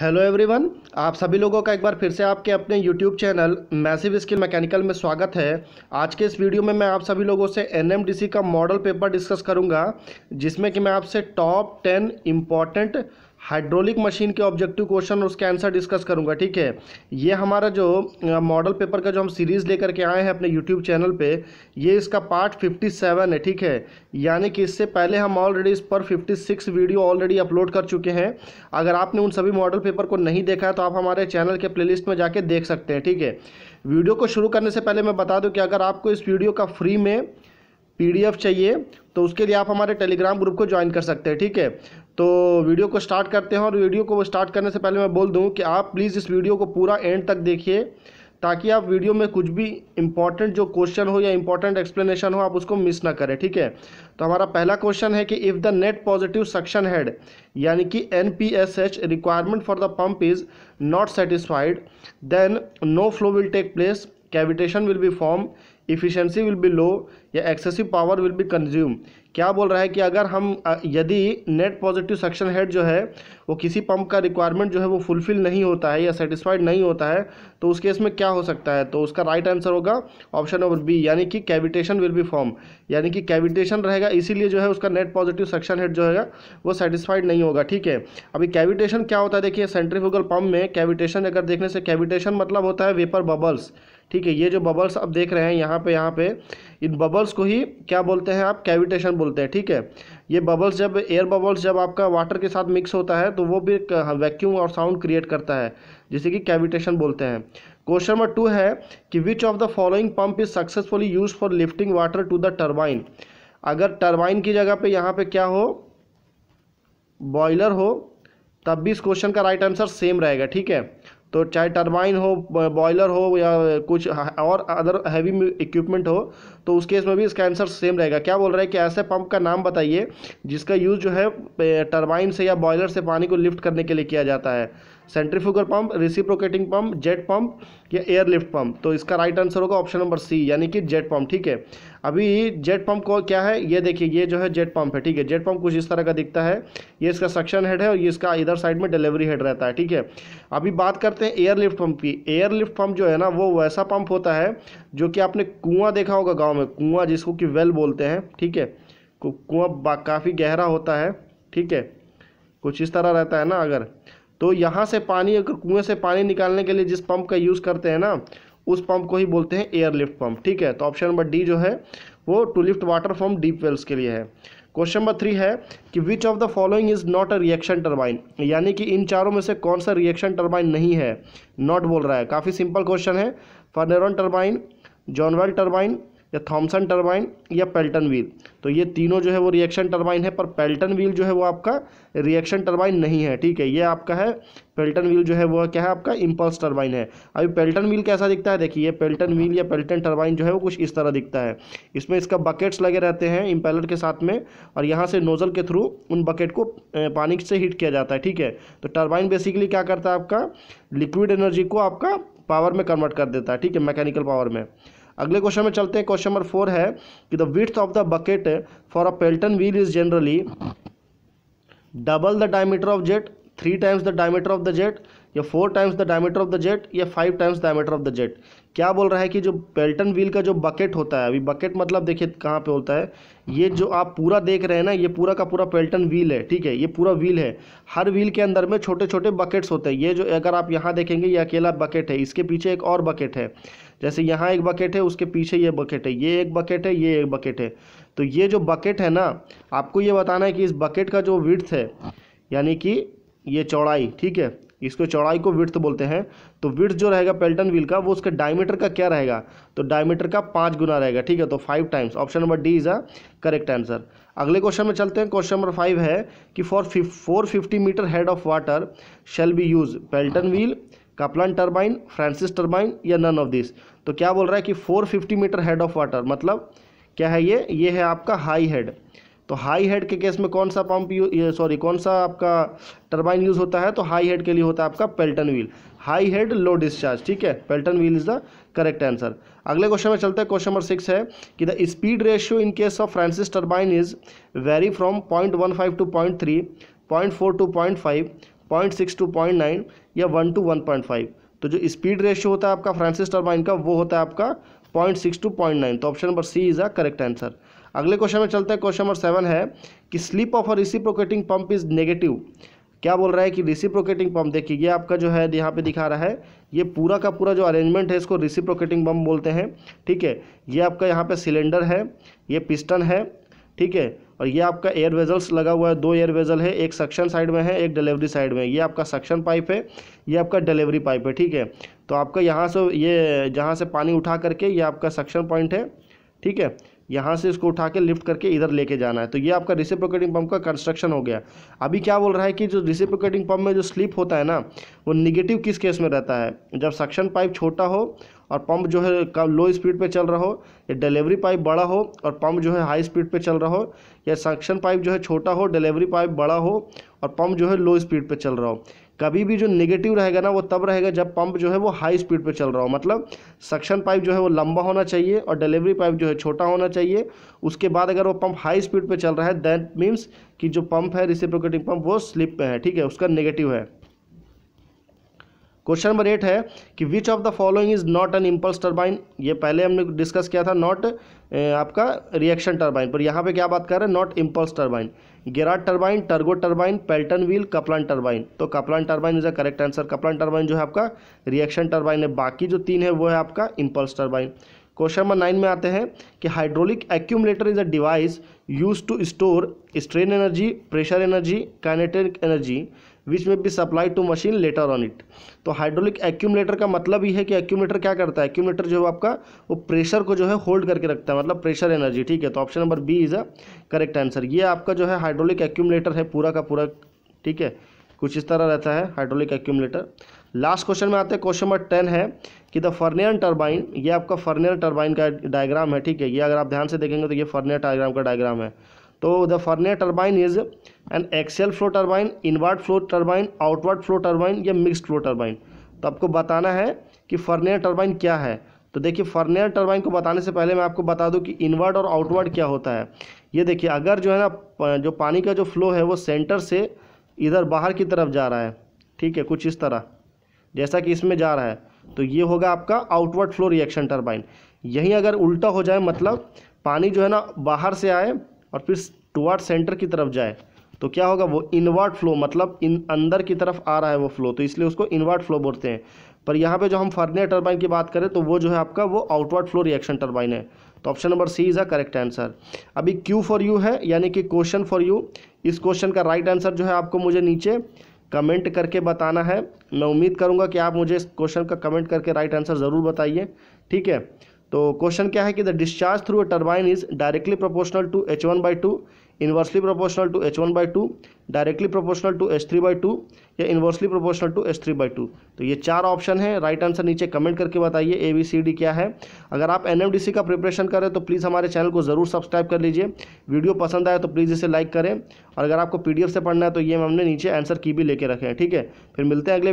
hello everyone आप सभी लोगों का एक बार फिर से आपके अपने YouTube channel Massive Skill Mechanical में स्वागत है आज के इस वीडियो में मैं आप सभी लोगों से एनएमडीसी का मॉडल पेपर डिस्कस करूंगा जिसमें कि मैं आपसे top ten important hydraulic machine के ऑब्जेक्टिव क्वेश्चन और उसके आंसर डिस्कस करूंगा ठीक है ये हमारा जो मॉडल पेपर का जो हम सीरीज़ लेकर के आए हैं अपने यूट्यूब चैनल पे ये इसका पार्ट 57 है ठीक है यानी कि इससे पहले हम ऑलरेडी इस पर 56 वीडियो ऑलरेडी अपलोड कर चुके हैं अगर आपने उन सभी मॉडल पेपर को नहीं देखा है तो आप हमारे चैनल के प्ले में जाके देख सकते हैं ठीक है वीडियो को शुरू करने से पहले मैं बता दूँ कि अगर आपको इस वीडियो का फ्री में पी चाहिए तो उसके लिए आप हमारे टेलीग्राम ग्रुप को ज्वाइन कर सकते हैं ठीक है तो वीडियो को स्टार्ट करते हैं और वीडियो को स्टार्ट करने से पहले मैं बोल दूँ कि आप प्लीज़ इस वीडियो को पूरा एंड तक देखिए ताकि आप वीडियो में कुछ भी इम्पॉर्टेंट जो क्वेश्चन हो या इम्पॉर्टेंट एक्सप्लेनेशन हो आप उसको मिस ना करें ठीक है तो हमारा पहला क्वेश्चन है कि if the net positive suction head यानी कि N P S H requirement for the pump is not satisfied then no flow will take place cavitation will be form efficiency will be low या excessive power will be consume क्या बोल रहा है कि अगर हम यदि नेट पॉजिटिव सक्शन हेड जो है वो किसी पंप का रिक्वायरमेंट जो है वो फुलफिल नहीं होता है या सेटिस्फाइड नहीं होता है तो उस केस में क्या हो सकता है तो उसका राइट आंसर होगा ऑप्शन नंबर बी यानी कि कैविटेशन विल बी फॉर्म यानी कि कैविटेशन रहेगा इसीलिए जो है उसका नेट पॉजिटिव सक्शन हेड जो है वो सेटिस्फाइड नहीं होगा ठीक है अभी कैविटेशन क्या होता है देखिए सेंट्रीफ्यूगल पंप में कैविटेशन अगर देखने से कैविटेशन मतलब होता है वेपर बबल्स ठीक है ये जो बबल्स आप देख रहे हैं यहाँ पे यहाँ पे इन बबल्स को ही क्या बोलते हैं आप कैविटेशन बोलते हैं ठीक है ये बबल्स जब एयर बबल्स जब आपका वाटर के साथ मिक्स होता है तो वो भी वैक्यूम हाँ, और साउंड क्रिएट करता है जिसे कि कैविटेशन बोलते हैं क्वेश्चन नंबर टू है कि which of the following pump is successfully use for lifting water to the turbine अगर टर्बाइन की जगह पर यहाँ पर क्या हो बॉयलर हो तब भी इस क्वेश्चन का राइट आंसर सेम रहेगा ठीक है तो चाहे टरबाइन हो बॉयलर हो या कुछ और अदर हैवी इक्विपमेंट हो तो उस केस में भी इसका आंसर सेम रहेगा क्या बोल रहा है कि ऐसे पंप का नाम बताइए जिसका यूज़ जो है टरबाइन से या बॉयलर से पानी को लिफ्ट करने के लिए किया जाता है centrifugal pump reciprocating pump jet pump या एयरलिफ्ट पंप तो इसका राइट आंसर होगा ऑप्शन नंबर सी यानी कि जेट पंप ठीक है अभी जेट पंप को क्या है ये देखिए ये जो है जेट पंप है ठीक है जेट पंप कुछ इस तरह का दिखता है ये इसका सक्शन हेड है और ये इसका इधर साइड में डिलीवरी हेड रहता है ठीक है अभी बात करते हैं एयरलिफ्ट पंप की एयरलिफ्ट पंप जो है ना वो वैसा पंप होता है जो कि आपने कुआं देखा होगा गाँव में कुआं जिसको कि वेल बोलते हैं ठीक है कुआं काफ़ी गहरा होता है ठीक है कुछ इस तरह रहता है ना अगर तो यहाँ से पानी अगर कुएँ से पानी निकालने के लिए जिस पंप का यूज़ करते हैं ना उस पंप को ही बोलते हैं एयर लिफ्ट पंप ठीक है तो ऑप्शन नंबर डी जो है वो to lift water from deep wells के लिए है क्वेश्चन नंबर थ्री है कि which of the following is not a reaction turbine यानी कि इन चारों में से कौन सा रिएक्शन टर्बाइन नहीं है नॉट बोल रहा है काफ़ी सिंपल क्वेश्चन है फर्नेरॉन टर्बाइन जॉनवेल टर्बाइन या थॉमसन टर्बाइन या पेल्टन व्हील तो ये तीनों जो है वो रिएक्शन टर्बाइन है पर पेल्टन व्हील जो है वो आपका रिएक्शन टर्बाइन नहीं है ठीक है ये आपका है पेल्टन व्हील जो है वो क्या है आपका इम्पल्स टर्बाइन है अभी पेल्टन व्हील कैसा दिखता है देखिए ये पेल्टन व्हील या पेल्टन टर्बाइन जो है वो कुछ इस तरह दिखता है इसमें इसका बकेट्स लगे रहते हैं इम्पेलर के साथ में और यहाँ से नोज़ल के थ्रू उन बकेट को पानी से हीट किया जाता है ठीक है तो टर्बाइन बेसिकली क्या करता है आपका लिक्विड एनर्जी को आपका पावर में कन्वर्ट कर देता है ठीक है मैकेनिकल पावर में अगले क्वेश्चन में चलते हैं क्वेश्चन नंबर फोर है कि the width of the bucket for a Pelton wheel is generally double the diameter of jet three times the diameter of the jet या four times the diameter of the jet या five times diameter of the jet क्या बोल रहा है कि जो Pelton wheel का जो बकेट होता है अभी बकेट मतलब देखिए कहाँ पे होता है ये जो आप पूरा देख रहे हैं ना ये पूरा का पूरा पेल्टन व्हील है ठीक है ये पूरा व्हील है हर व्हील के अंदर में छोटे छोटे बकेट्स होते हैं ये जो अगर आप यहाँ देखेंगे ये अकेला बकेट है इसके पीछे एक और बकेट है जैसे यहाँ एक बकेट है उसके पीछे ये बकेट है ये एक बकेट है ये एक बकेट है तो ये जो बकेट है ना आपको ये बताना है कि इस बकेट का जो विड्थ है यानी कि ये चौड़ाई ठीक है इसको चौड़ाई को विर्थ बोलते हैं तो विर्थ जो रहेगा पेल्टन व्हील का वो उसके डायमीटर का क्या रहेगा तो डायमीटर का पाँच गुना रहेगा ठीक है तो five times option number D is a correct answer अगले क्वेश्चन में चलते हैं क्वेश्चन नंबर फाइव है कि for four fifty metre head of water shall be use Pelton wheel Kaplan turbine Francis turbine या नन ऑफ दिस तो क्या बोल रहा है कि four fifty metre head of water मतलब क्या है ये ये है आपका हाई हेड तो हाई हेड के केस में कौन सा पंप सॉरी कौन सा आपका टर्बाइन यूज़ होता है तो हाई हेड के लिए होता है आपका Pelton wheel high head low discharge ठीक है Pelton wheel is the correct answer अगले क्वेश्चन में चलते हैं क्वेश्चन नंबर सिक्स है कि the speed ratio in case of Francis turbine is very from point one five to point three point four to point five point six to point nine या one to one point five तो जो speed ratio होता है आपका Francis turbine का वो होता है आपका point six to point nine तो option number C is a correct answer अगले क्वेश्चन में चलते हैं क्वेश्चन नंबर सेवन है कि slip of a reciprocating pump is negative क्या बोल रहा है कि रिसिप्रोकेटिंग पंप देखिए ये आपका जो है यहाँ पे दिखा रहा है ये पूरा का पूरा जो अरेंजमेंट है इसको रिसिप्रोकेटिंग पंप बोलते हैं ठीक है ये आपका यहाँ पे सिलेंडर है ये पिस्टन है ठीक है और ये आपका एयर वेजल्स लगा हुआ है दो एयर वेजल है एक सक्शन साइड में है एक डिलीवरी साइड में ये आपका सक्शन पाइप है ये आपका डिलीवरी पाइप है ठीक है तो आपका यहाँ से ये जहाँ से पानी उठा करके ये आपका सक्शन पॉइंट है ठीक है यहाँ से इसको उठा के लिफ्ट करके इधर लेके जाना है तो ये आपका रिसिप्रोकेटिंग पंप का कंस्ट्रक्शन हो गया अभी क्या बोल रहा है कि जो रिसिप्रोकेटिंग पंप में जो स्लिप होता है ना वो निगेटिव किस केस में रहता है जब सक्शन पाइप छोटा हो और पंप जो है कम लो स्पीड पे चल रहा हो या डिलीवरी पाइप बड़ा हो और पंप जो है हाई स्पीड पे चल रहा हो या सक्शन पाइप जो है छोटा हो डिलीवरी पाइप बड़ा हो और पंप जो है लो स्पीड पे चल रहा हो कभी भी जो नेगेटिव रहेगा ना वो तब रहेगा जब पंप जो है वो हाई स्पीड पे चल रहा हो मतलब सक्शन पाइप जो है वो लंबा होना चाहिए और डिलीवरी पाइप जो है छोटा होना चाहिए उसके बाद अगर वो पंप हाई स्पीड पे चल रहा है दैट मीन्स कि जो पंप है रिसिप्रोकेटिंग पंप वो स्लिप पे है ठीक है उसका नेगेटिव है क्वेश्चन नंबर एट है कि which of the following is not an impulse turbine ये पहले हमने डिस्कस किया था नॉट आपका रिएक्शन टर्बाइन पर यहाँ पे क्या बात कर रहे हैं not impulse turbine Girard turbine Turgo turbine Pelton wheel Kaplan turbine तो Kaplan turbine is a correct answer Kaplan turbine जो है आपका रिएक्शन टर्बाइन है बाकी जो तीन है वो है आपका impulse turbine question number nine में आते हैं कि hydraulic accumulator is a device use to store strain energy pressure energy kinetic energy which may be supply to machine later on it तो हाइड्रोलिक एक्यूमलेटर का मतलब ये है कि एक्यूमलेटर क्या करता है एक्यूमलेटर जो है आपका वो प्रेशर को जो है होल्ड करके रखता है मतलब प्रेशर एनर्जी ठीक है तो option number B is a correct answer ये आपका जो है हाइड्रोलिक एक्यूमलेटर है पूरा का पूरा ठीक है कुछ इस तरह रहता है हाइड्रोलिक एक्यूमलेटर लास्ट क्वेश्चन में आते हैं क्वेश्चन नंबर टेन है कि द फर्नियर टर्बाइन ये आपका फर्नियर टर्बाइन का डायग्राम है ठीक है ये अगर आप ध्यान से देखेंगे तो ये फर्नियर डायग्राम का डायग्राम है तो the Fourneyron turbine is an axial flow turbine inward flow turbine outward flow turbine या मिक्स फ्लो टर्बाइन तो आपको बताना है कि फर्नियर टर्बाइन क्या है तो देखिए फर्नेर टर्बाइन को बताने से पहले मैं आपको बता दूं कि इनवर्ड और आउटवर्ड क्या होता है ये देखिए अगर जो है ना जो पानी का जो फ्लो है वो सेंटर से इधर बाहर की तरफ जा रहा है ठीक है कुछ इस तरह जैसा कि इसमें जा रहा है तो ये होगा आपका आउटवर्ड फ्लो रिएक्शन टर्बाइन यहीं अगर उल्टा हो जाए मतलब पानी जो है ना बाहर से आए और फिर टुवार्ड सेंटर की तरफ जाए तो क्या होगा वो इनवर्ड फ्लो मतलब इन अंदर की तरफ आ रहा है वो फ्लो तो इसलिए उसको इनवर्ड फ्लो बोलते हैं पर यहाँ पे जो हम फर्नियर टर्बाइन की बात करें तो वो जो है आपका वो आउटवर्ड फ्लो रिएक्शन टर्बाइन है तो option number C is a correct answer अभी क्यू फॉर यू है यानी कि क्वेश्चन फॉर यू इस क्वेश्चन का राइट right आंसर जो है आपको मुझे नीचे कमेंट करके बताना है मैं उम्मीद करूँगा कि आप मुझे इस क्वेश्चन का कमेंट करके राइट आंसर ज़रूर बताइए ठीक है तो क्वेश्चन क्या है कि the discharge through a turbine is directly proportional to H one by two inversely proportional to H one by two directly proportional to H three by two या inversely proportional to H three by two तो ये चार option है right answer नीचे comment करके बताइए A B C D क्या है अगर आप एन एम डी सी का प्रिपरेशन करें तो प्लीज़ हमारे चैनल को ज़रूर सब्सक्राइब कर लीजिए वीडियो पसंद आए तो प्लीज़ इसे लाइक करें और अगर आपको पी डी एफ से पढ़ना है तो ये हमने नीचे आंसर की भी लेके रखे हैं ठीक है फिर मिलते हैं अगले